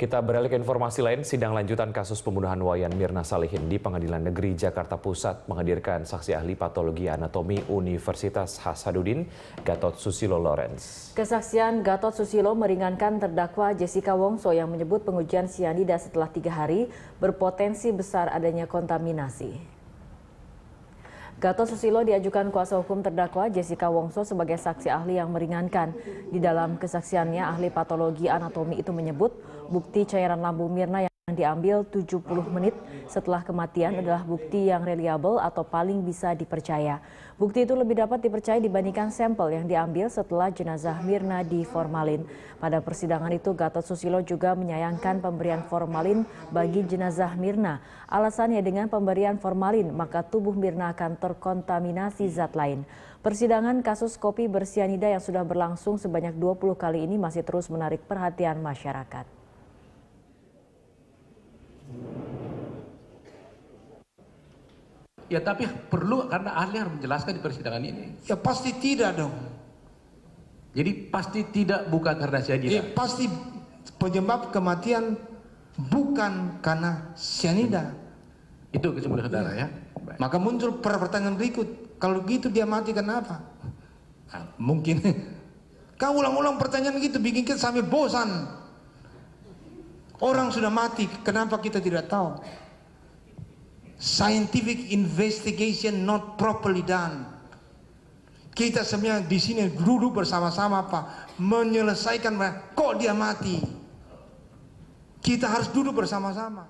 Kita beralih ke informasi lain, sidang lanjutan kasus pembunuhan Wayan Mirna Salihin di Pengadilan Negeri Jakarta Pusat menghadirkan saksi ahli patologi anatomi Universitas Hasanuddin Gatot Susilo Lorenz. Kesaksian Gatot Susilo meringankan terdakwa Jessica Wongso yang menyebut pengujian sianida setelah tiga hari berpotensi besar adanya kontaminasi. Gatot Susilo diajukan kuasa hukum terdakwa Jessica Wongso sebagai saksi ahli yang meringankan. Di dalam kesaksiannya, ahli patologi anatomi itu menyebut bukti cairan lambung Mirna yang yang diambil 70 menit setelah kematian adalah bukti yang reliable atau paling bisa dipercaya. Bukti itu lebih dapat dipercaya dibandingkan sampel yang diambil setelah jenazah Mirna di formalin. Pada persidangan itu Gatot Susilo juga menyayangkan pemberian formalin bagi jenazah Mirna. Alasannya dengan pemberian formalin maka tubuh Mirna akan terkontaminasi zat lain. Persidangan kasus kopi bersianida yang sudah berlangsung sebanyak 20 kali ini masih terus menarik perhatian masyarakat. Ya tapi perlu karena ahli harus menjelaskan di persidangan ini. Ya pasti tidak dong. Jadi pasti tidak bukan karena cyanida. Ya, pasti penyebab kematian bukan karena cyanida. Hmm. Itu kesimpulan saudara ya. ya. Maka muncul pertanyaan berikut. Kalau gitu dia mati kenapa? Nah, mungkin kau ulang-ulang pertanyaan gitu bikin kita sampai bosan. Orang sudah mati, kenapa kita tidak tahu? scientific investigation not properly done. Kita semuanya di sini duduk bersama-sama Pak menyelesaikan kok dia mati. Kita harus duduk bersama-sama.